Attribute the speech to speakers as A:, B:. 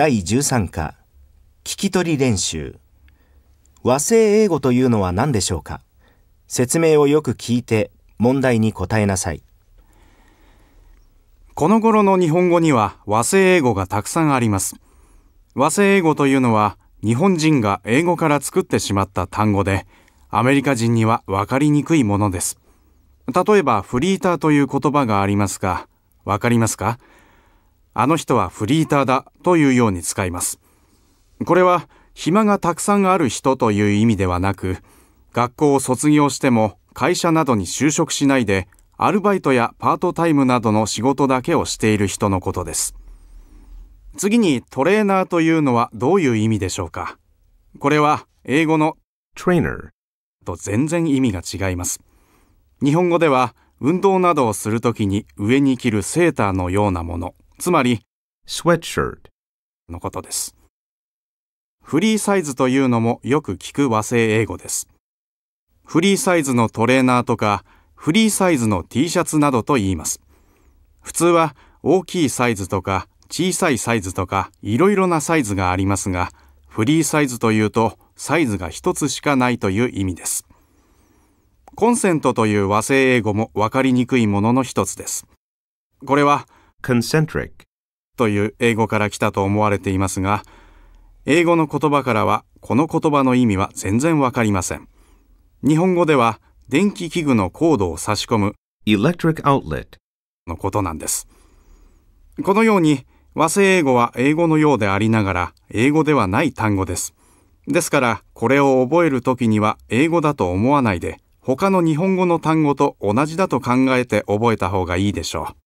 A: 第13課聞き取り練習和製英語というのは何でしょうか説明をよく聞いて問題に答えなさいこの頃の日本語には和製英語がたくさんあり
B: ます和製英語というのは日本人が英語から作ってしまった単語でアメリカ人には分かりにくいものです例えばフリーターという言葉がありますが分かりますかあの人はフリーターだというように使います。これは暇がたくさんある人という意味ではなく、学校を卒業しても会社などに就職しないで、アルバイトやパートタイムなどの仕事だけをしている人のことです。次にトレーナーというのはどういう意味でしょうかこれは英語の trainer と全然意味が違います。日本語では運動などをするときに上に着るセーターのようなものつまり sweatshirt のことです。フリーサイズというのもよく聞く和製英語です。フリーサイズのトレーナーとか、フリーサイズの T シャツなどと言います。普通は大きいサイズとか小さいサイズとかいろいろなサイズがありますが、フリーサイズというとサイズが一つしかないという意味です。コンセントという和製英語もわかりにくいものの一つです。これは concentric という英語から来たと思われていますが、英語の言葉からはこの言葉の意味は全然わかりません。日本語では電気器具のコードを差し込む electric outlet のことなんです。このように和製英語は英語のようでありながら英語ではない単語です。ですからこれを覚える時には英語だと思わないで他の日本語の単語と同じだと考えて覚え
A: た方がいいでしょう。